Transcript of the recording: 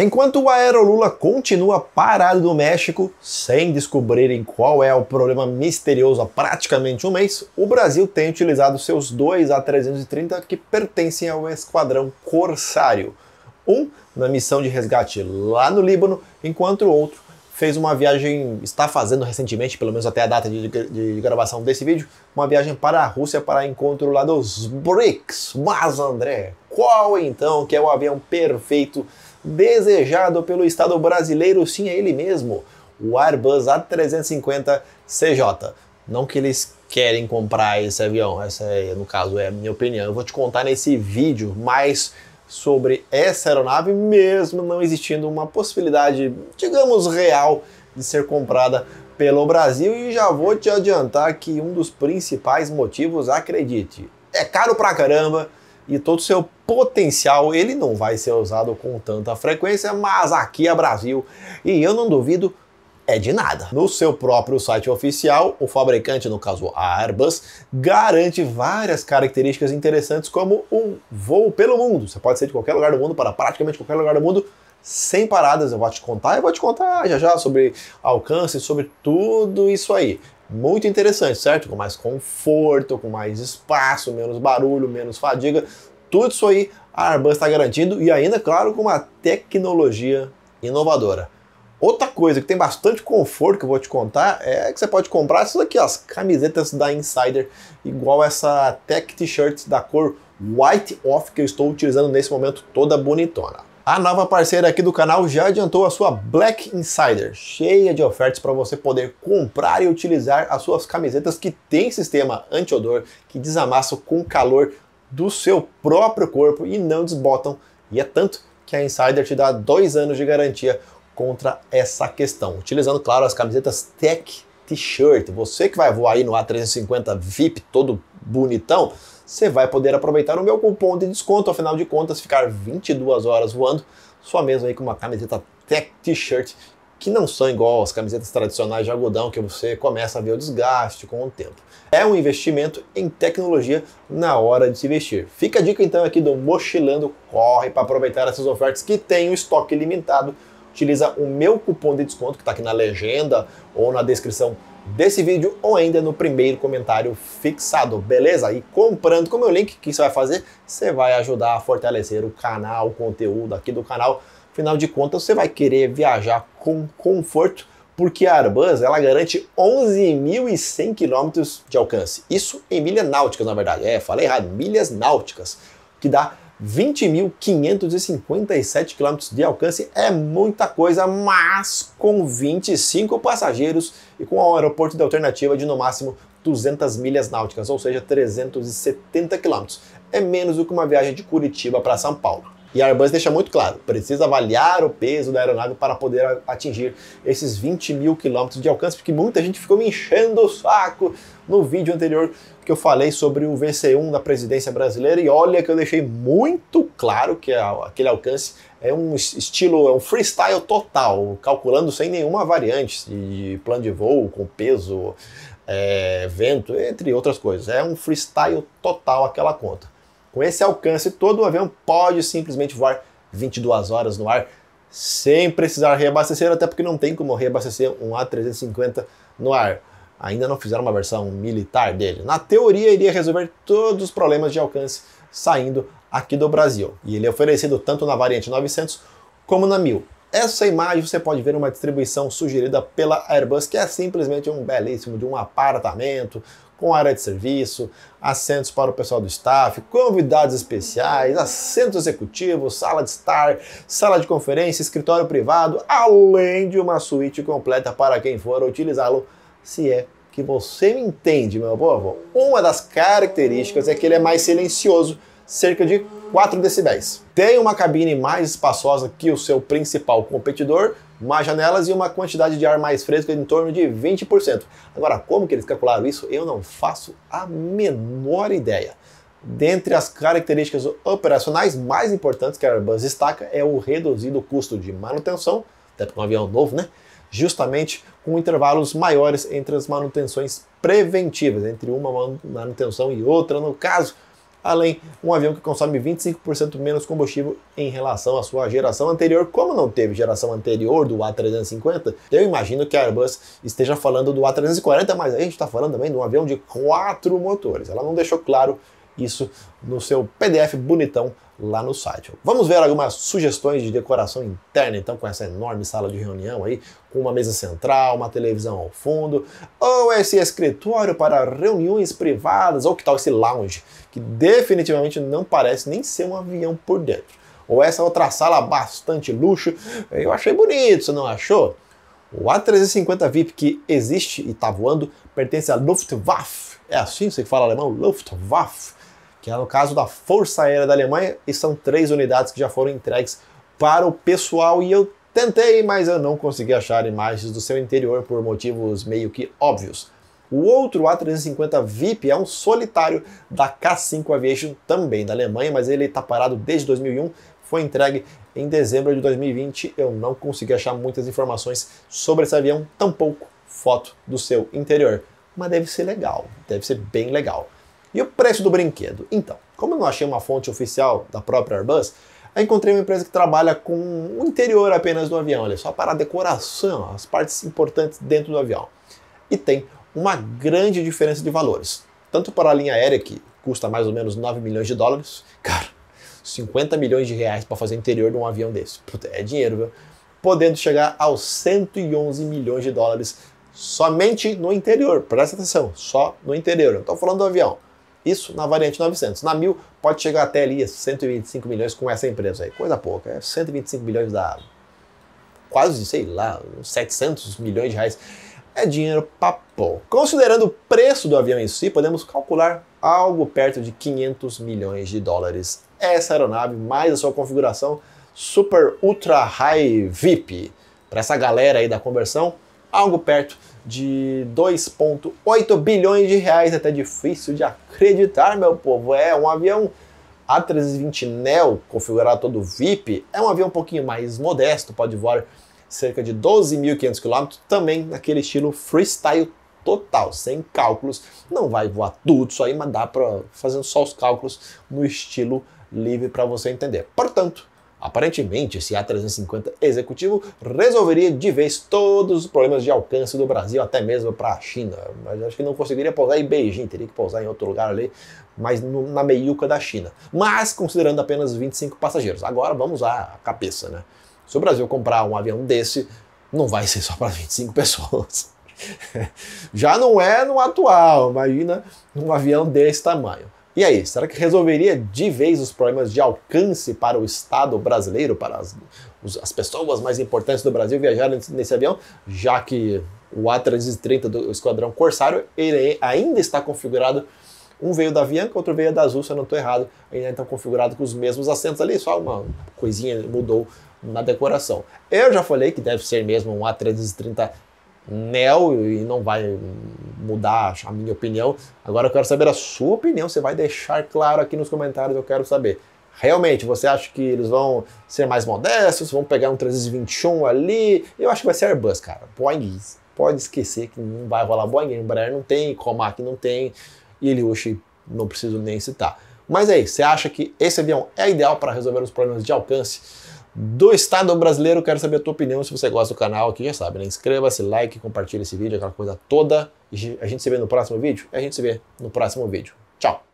Enquanto o Aerolula continua parado no México, sem descobrirem qual é o problema misterioso há praticamente um mês, o Brasil tem utilizado seus dois A330 que pertencem ao esquadrão Corsário. Um na missão de resgate lá no Líbano, enquanto o outro fez uma viagem, está fazendo recentemente, pelo menos até a data de, de gravação desse vídeo, uma viagem para a Rússia para encontro lá dos BRICS. Mas André, qual então que é o avião perfeito desejado pelo Estado brasileiro, sim, é ele mesmo, o Airbus A350 CJ. Não que eles querem comprar esse avião, essa é, no caso é a minha opinião. Eu vou te contar nesse vídeo mais sobre essa aeronave, mesmo não existindo uma possibilidade, digamos, real de ser comprada pelo Brasil. E já vou te adiantar que um dos principais motivos, acredite, é caro pra caramba e todo o seu potencial, ele não vai ser usado com tanta frequência, mas aqui é Brasil e eu não duvido é de nada. No seu próprio site oficial, o fabricante, no caso a Airbus, garante várias características interessantes como um voo pelo mundo. Você pode ser de qualquer lugar do mundo para praticamente qualquer lugar do mundo sem paradas. Eu vou te contar, eu vou te contar já já sobre alcance, sobre tudo isso aí muito interessante, certo? Com mais conforto, com mais espaço, menos barulho, menos fadiga. Tudo isso aí a Arban está garantindo e ainda, claro, com uma tecnologia inovadora. Outra coisa que tem bastante conforto que eu vou te contar é que você pode comprar essas aqui, ó, as camisetas da Insider, igual essa Tech T-shirt da cor White Off que eu estou utilizando nesse momento, toda bonitona. A nova parceira aqui do canal já adiantou a sua Black Insider, cheia de ofertas para você poder comprar e utilizar as suas camisetas que tem sistema anti-odor, que desamassam com calor do seu próprio corpo e não desbotam. E é tanto que a Insider te dá dois anos de garantia contra essa questão, utilizando, claro, as camisetas Tech T-shirt. Você que vai voar aí no A350 VIP todo bonitão, você vai poder aproveitar o meu cupom de desconto. Afinal de contas, ficar 22 horas voando, sua mesmo aí com uma camiseta tech t-shirt, que não são igual as camisetas tradicionais de algodão, que você começa a ver o desgaste com o tempo. É um investimento em tecnologia na hora de se vestir. Fica a dica então aqui do Mochilando, corre para aproveitar essas ofertas que tem um estoque limitado. Utiliza o meu cupom de desconto que está aqui na legenda ou na descrição desse vídeo ou ainda no primeiro comentário fixado, beleza? E comprando com é o meu link, o que você vai fazer? Você vai ajudar a fortalecer o canal, o conteúdo aqui do canal. Afinal de contas, você vai querer viajar com conforto, porque a Airbus ela garante 11.100 km de alcance. Isso em milhas náuticas, na verdade. É, falei errado, milhas náuticas, que dá 20.557 km de alcance é muita coisa, mas com 25 passageiros e com um aeroporto de alternativa de no máximo 200 milhas náuticas, ou seja, 370 km. É menos do que uma viagem de Curitiba para São Paulo. E a Airbus deixa muito claro, precisa avaliar o peso da aeronave para poder atingir esses 20 mil quilômetros de alcance, porque muita gente ficou me enchendo o saco no vídeo anterior que eu falei sobre o VC1 da presidência brasileira, e olha que eu deixei muito claro que aquele alcance é um estilo, é um freestyle total, calculando sem nenhuma variante de plano de voo, com peso, é, vento, entre outras coisas. É um freestyle total aquela conta. Com esse alcance todo, o avião pode simplesmente voar 22 horas no ar sem precisar reabastecer, até porque não tem como reabastecer um A350 no ar. Ainda não fizeram uma versão militar dele. Na teoria, iria resolver todos os problemas de alcance saindo aqui do Brasil. E ele é oferecido tanto na variante 900 como na 1000. Essa imagem você pode ver uma distribuição sugerida pela Airbus, que é simplesmente um belíssimo de um apartamento com área de serviço, assentos para o pessoal do staff, convidados especiais, assento executivo, sala de estar, sala de conferência, escritório privado, além de uma suíte completa para quem for utilizá-lo, se é que você me entende, meu povo. Uma das características é que ele é mais silencioso, cerca de 4 decibéis. Tem uma cabine mais espaçosa que o seu principal competidor, mais janelas e uma quantidade de ar mais fresco em torno de 20%. Agora, como que eles calcularam isso? Eu não faço a menor ideia. Dentre as características operacionais mais importantes que a Airbus destaca é o reduzido custo de manutenção, até porque é um avião novo, né? Justamente com intervalos maiores entre as manutenções preventivas, entre uma manutenção e outra, no caso, além um avião que consome 25% menos combustível em relação à sua geração anterior. Como não teve geração anterior do A350, eu imagino que a Airbus esteja falando do A340, mas a gente está falando também de um avião de quatro motores. Ela não deixou claro isso no seu PDF bonitão lá no site. Vamos ver algumas sugestões de decoração interna, então, com essa enorme sala de reunião aí, com uma mesa central, uma televisão ao fundo, ou esse escritório para reuniões privadas, ou que tal esse lounge, que definitivamente não parece nem ser um avião por dentro. Ou essa outra sala bastante luxo, eu achei bonito, você não achou? O A350 VIP que existe e está voando pertence à Luftwaffe. É assim que você fala alemão? Luftwaffe que é no caso da Força Aérea da Alemanha, e são três unidades que já foram entregues para o pessoal. E eu tentei, mas eu não consegui achar imagens do seu interior por motivos meio que óbvios. O outro A350 VIP é um solitário da K5 Aviation, também da Alemanha, mas ele está parado desde 2001, foi entregue em dezembro de 2020. Eu não consegui achar muitas informações sobre esse avião, tampouco foto do seu interior. Mas deve ser legal, deve ser bem legal. E o preço do brinquedo? Então, como eu não achei uma fonte oficial da própria Airbus, eu encontrei uma empresa que trabalha com o interior apenas do avião, olha, só para a decoração, as partes importantes dentro do avião. E tem uma grande diferença de valores. Tanto para a linha aérea, que custa mais ou menos 9 milhões de dólares, cara, 50 milhões de reais para fazer o interior de um avião desse. Puta, é dinheiro, viu? Podendo chegar aos 111 milhões de dólares somente no interior. Presta atenção, só no interior. Não estou falando do avião. Isso na variante 900. Na 1000 pode chegar até ali 125 milhões com essa empresa aí. Coisa pouca, é 125 milhões da quase, sei lá, 700 milhões de reais. É dinheiro papo. Considerando o preço do avião em si, podemos calcular algo perto de 500 milhões de dólares. Essa aeronave, mais a sua configuração super ultra high VIP. Para essa galera aí da conversão, algo perto de 2,8 bilhões de reais. Até difícil de acreditar, meu povo. É um avião A320 Neo, configurado todo VIP, é um avião um pouquinho mais modesto, pode voar cerca de 12.500 km, também naquele estilo freestyle total, sem cálculos. Não vai voar tudo isso aí, mas dá para fazendo só os cálculos no estilo livre para você entender. Portanto, Aparentemente, esse A350 executivo resolveria de vez todos os problemas de alcance do Brasil, até mesmo para a China. Mas acho que não conseguiria pousar em Beijing, teria que pousar em outro lugar ali, mas na meiuca da China. Mas considerando apenas 25 passageiros. Agora vamos à cabeça, né? Se o Brasil comprar um avião desse, não vai ser só para 25 pessoas. Já não é no atual, imagina um avião desse tamanho. E aí, será que resolveria de vez os problemas de alcance para o Estado brasileiro, para as, as pessoas mais importantes do Brasil viajarem nesse avião, já que o A330 do Esquadrão Corsário ele ainda está configurado um veio da Avianca, outro veio da Azul, se eu não estou errado, ainda estão configurados com os mesmos assentos ali, só uma coisinha mudou na decoração. Eu já falei que deve ser mesmo um A330 neo e não vai mudar a minha opinião. Agora eu quero saber a sua opinião, você vai deixar claro aqui nos comentários, eu quero saber. Realmente, você acha que eles vão ser mais modestos, vão pegar um 321 ali? Eu acho que vai ser Airbus, cara. Boeing pode esquecer que não vai rolar Boeing, Embraer não tem, Comac não tem, e Eliushi não preciso nem citar. Mas é isso, você acha que esse avião é ideal para resolver os problemas de alcance? do Estado brasileiro. Quero saber a tua opinião. Se você gosta do canal aqui, já sabe, né? Inscreva-se, like, compartilhe esse vídeo, aquela coisa toda. E a gente se vê no próximo vídeo? A gente se vê no próximo vídeo. Tchau!